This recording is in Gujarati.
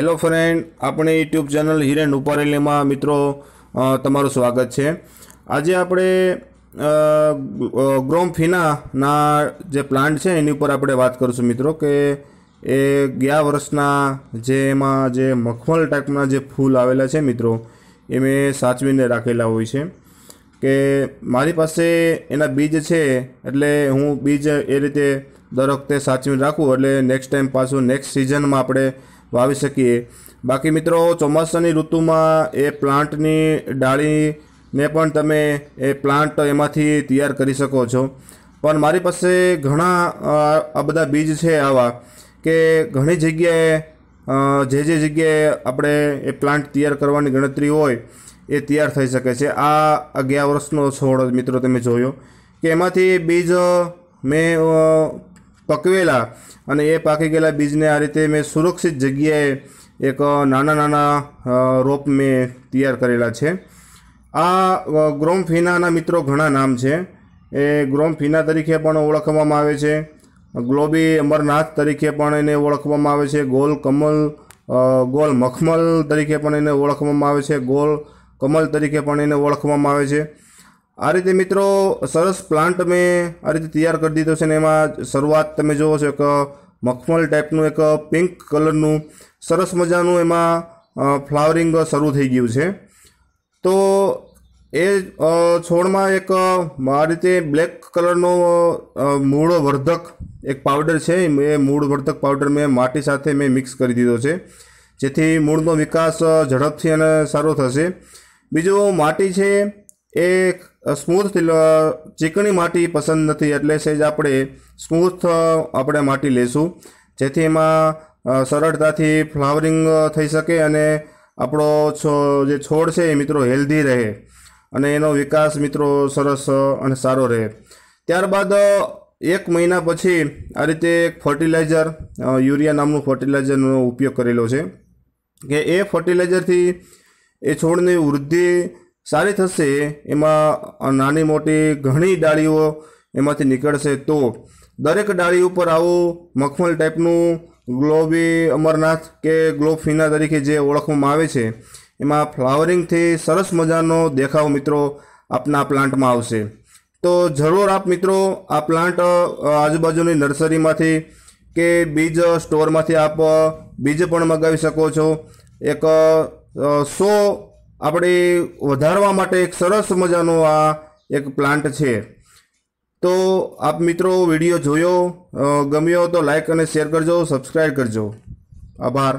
હેલો ફ્રેન્ડ આપણે યુટ્યુબ ચેનલ હિરેન ઉપારેલીમાં મિત્રો તમારું સ્વાગત છે આજે આપણે ગ્રોમફિનાના જે પ્લાન્ટ છે એની ઉપર આપણે વાત કરીશું મિત્રો કે એ ગયા વર્ષના જે એમાં જે મખમલ ટાઈપના જે ફૂલ આવેલા છે મિત્રો એ મેં સાચવીને રાખેલા હોય છે કે મારી પાસે એના બીજ છે એટલે હું બીજ એ રીતે દર વખતે સાચવીને રાખું એટલે નેક્સ્ટ ટાઈમ પાછું નેક્સ્ટ સિઝનમાં આપણે વાવી શકીએ બાકી મિત્રો ચોમાસાની ઋતુમાં એ પ્લાન્ટની ડાળીને પણ તમે એ પ્લાન્ટ એમાંથી તૈયાર કરી શકો છો પણ મારી પાસે ઘણા આ બધા બીજ છે આવા કે ઘણી જગ્યાએ જે જે જગ્યાએ આપણે એ પ્લાન્ટ તૈયાર કરવાની ગણતરી હોય એ તૈયાર થઈ શકે છે આ અગિયાર વર્ષનો છોડ મિત્રો તમે જોયો કે એમાંથી બીજ મેં પકવેલા અને એ પાકી ગયેલા બીજને આ રીતે મેં સુરક્ષિત જગ્યાએ એક નાના નાના રોપ મેં તૈયાર કરેલા છે આ ગ્રોમફિનાના મિત્રો ઘણા નામ છે એ ગ્રોમફિના તરીકે પણ ઓળખવામાં આવે છે ગ્લોબી અમરનાથ તરીકે પણ એને ઓળખવામાં આવે છે ગોલ કમલ ગોલ મખમલ તરીકે પણ એને ઓળખવામાં આવે છે ગોલ કમલ તરીકે પણ એને ઓળખવામાં આવે છે આ રીતે મિત્રો સરસ પ્લાન્ટ મેં આ રીતે તૈયાર કરી દીધો છે ને એમાં શરૂઆત તમે જુઓ છો એક મખમલ ટાઈપનું એક પિંક કલરનું સરસ મજાનું એમાં ફ્લાવરિંગ શરૂ થઈ ગયું છે તો એ છોડમાં એક આ રીતે બ્લેક કલરનો મૂળ વર્ધક એક પાવડર છે એ મૂળ વર્ધક પાવડર મેં માટી સાથે મેં મિક્સ કરી દીધો છે જેથી મૂળનો વિકાસ ઝડપથી અને સારો થશે બીજો માટી છે એ સ્મૂથ ચીકણી માટી પસંદ નથી એટલે સહેજ આપણે સ્મૂથ આપણે માટી લઈશું જેથી એમાં સરળતાથી ફ્લાવરિંગ થઈ શકે અને આપણો જે છોડ છે એ મિત્રો હેલ્ધી રહે અને એનો વિકાસ મિત્રો સરસ અને સારો રહે ત્યારબાદ એક મહિના પછી આ રીતે એક ફર્ટિલાઇઝર યુરિયા નામનું ફર્ટિલાઇઝરનો ઉપયોગ કરેલો છે કે એ ફર્ટિલાઇઝરથી એ છોડની વૃદ્ધિ સારી થશે એમાં નાની મોટી ઘણી ડાળીઓ એમાંથી નીકળશે તો દરેક ડાળી ઉપર આવું મખમલ ટાઈપનું ગ્લોબી અમરનાથ કે ગ્લોફિના તરીકે જે ઓળખવામાં આવે છે એમાં ફ્લાવરિંગથી સરસ મજાનો દેખાવ મિત્રો આપના પ્લાન્ટમાં આવશે તો જરૂર આપ મિત્રો આ પ્લાન્ટ આજુબાજુની નર્સરીમાંથી કે બીજ સ્ટોરમાંથી આપ બીજ પણ મગાવી શકો છો એક સો આપણે વધારવા માટે એક સરસ મજાનો આ એક પ્લાન્ટ છે તો આપ મિત્રો વિડીયો જોયો ગમ્યો તો લાઈક અને શેર કરજો સબસ્ક્રાઈબ કરજો આભાર